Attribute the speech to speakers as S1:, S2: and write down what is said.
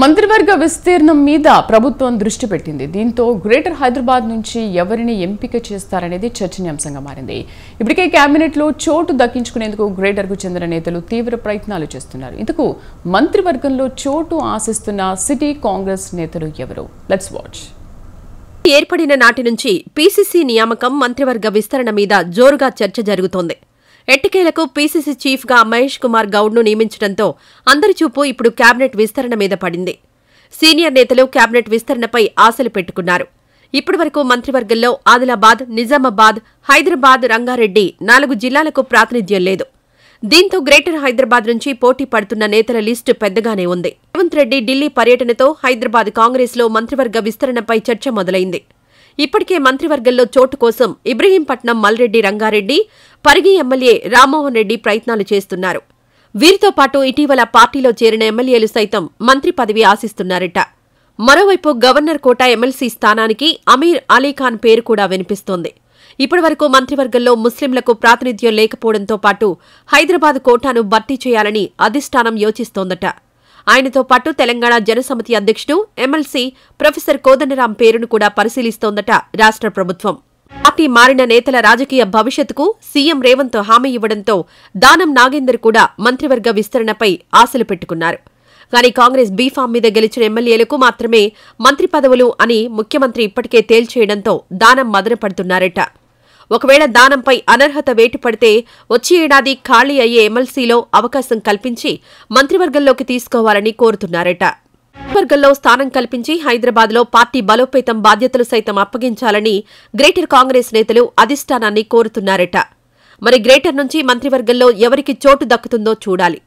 S1: మంత్రివర్గ విస్తీర్ణం మీద ప్రభుత్వం దృష్టి పెట్టింది దీంతో గ్రేటర్ హైదరాబాద్ నుంచి ఎవరిని ఎంపిక చేస్తారనేది చర్చనీయాంశంగా మారింది ఇప్పటికే కేబినెట్లో చోటు దక్కించుకునేందుకు గ్రేటర్కు చెందిన నేతలు తీవ్ర ప్రయత్నాలు చేస్తున్నారు ఇందుకు మంత్రివర్గంలో చోటు ఆశిస్తున్న సిటీ కాంగ్రెస్ నేతలు ఎవరు లెట్స్ వాచ్ ఏర్పడిన నాటి
S2: నుంచి పీసీసీ నియామకం మంత్రివర్గ విస్తరణ మీద జోరుగా చర్చ జరుగుతోంది ఎట్టికేలకు పీసీసీ చీఫ్గా మహేష్ కుమార్ గౌడ్ను నియమించడంతో అందరి చూపు ఇప్పుడు కేబినెట్ విస్తరణ మీద పడింది సీనియర్ నేతలు కేబినెట్ విస్తరణపై ఆశలు పెట్టుకున్నారు ఇప్పటివరకు మంత్రివర్గంలో ఆదిలాబాద్ నిజామాబాద్ హైదరాబాద్ రంగారెడ్డి నాలుగు జిల్లాలకు ప్రాతినిధ్యం లేదు దీంతో గ్రేటర్ హైదరాబాద్ నుంచి పోటీ పడుతున్న నేతల లిస్టు పెద్దగానే ఉంది రేవంత్ రెడ్డి ఢిల్లీ పర్యటనతో హైదరాబాద్ కాంగ్రెస్లో మంత్రివర్గ విస్తరణపై చర్చ మొదలైంది ఇప్పటికే మంత్రివర్గంలో చోటు కోసం ఇబ్రహీంపట్నం మల్రెడ్డి రంగారెడ్డి పరిగి ఎమ్మెల్యే రామ్మోహన్ రెడ్డి ప్రయత్నాలు చేస్తున్నారు వీరితో పాటు ఇటీవల పార్టీలో చేరిన ఎమ్మెల్యేలు సైతం మంత్రి పదవి ఆశిస్తున్నారట మరోవైపు గవర్నర్ కోట ఎమ్మెల్సీ స్థానానికి అమీర్ అలీఖాన్ పేరు కూడా వినిపిస్తోంది ఇప్పటివరకు మంత్రివర్గంలో ముస్లింలకు ప్రాతినిధ్యం లేకపోవడంతో పాటు హైదరాబాద్ కోటాను భర్తీ చేయాలని అధిష్టానం యోచిస్తోందట ఆయనతో పాటు తెలంగాణ జనసమితి అధ్యక్షుడు ఎమ్మెల్సీ ప్రొఫెసర్ కోదండరాం పేరును కూడా పరిశీలిస్తోందట రాష్ట్ర ప్రభుత్వం పార్టీ మారిన నేతల రాజకీయ భవిష్యత్తుకు సీఎం రేవంత్ హామీ ఇవ్వడంతో దానం నాగేందర్ కూడా మంత్రివర్గ విస్తరణపై ఆశలు పెట్టుకున్నారు కానీ కాంగ్రెస్ బీఫామ్ మీద గెలిచిన ఎమ్మెల్యేలకు మాత్రమే మంత్రి పదవులు అని ముఖ్యమంత్రి ఇప్పటికే తేల్చేయడంతో దానం మదనపడుతున్నారట ఒకవేళ దానంపై అనర్హత వేటు పడితే వచ్చే ఏడాది ఖాళీ అయ్యే ఎమ్మెల్సీలో అవకాశం కల్పించి మంత్రివర్గంలోకి తీసుకోవాలని కోరుతున్నారట మంత్రివర్గంలో స్థానం కల్పించి హైదరాబాద్లో పార్టీ బలోపేతం బాధ్యతలు సైతం అప్పగించాలని గ్రేటర్ కాంగ్రెస్ నేతలు అధిష్టానాన్ని కోరుతున్నారట మరి గ్రేటర్ నుంచి మంత్రివర్గంలో ఎవరికి చోటు దక్కుతుందో చూడాలి